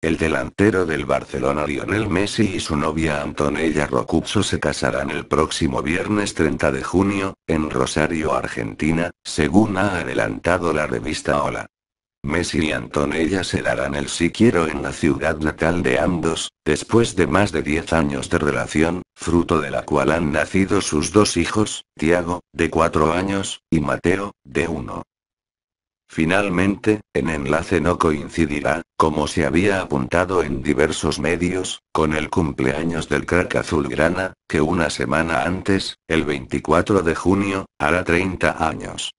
El delantero del Barcelona Lionel Messi y su novia Antonella Rocuzzo se casarán el próximo viernes 30 de junio, en Rosario, Argentina, según ha adelantado la revista Hola. Messi y Antonella se darán el sí en la ciudad natal de ambos, después de más de 10 años de relación, fruto de la cual han nacido sus dos hijos, Tiago, de 4 años, y Mateo, de 1. Finalmente, en enlace no coincidirá, como se había apuntado en diversos medios, con el cumpleaños del crack azulgrana, que una semana antes, el 24 de junio, hará 30 años.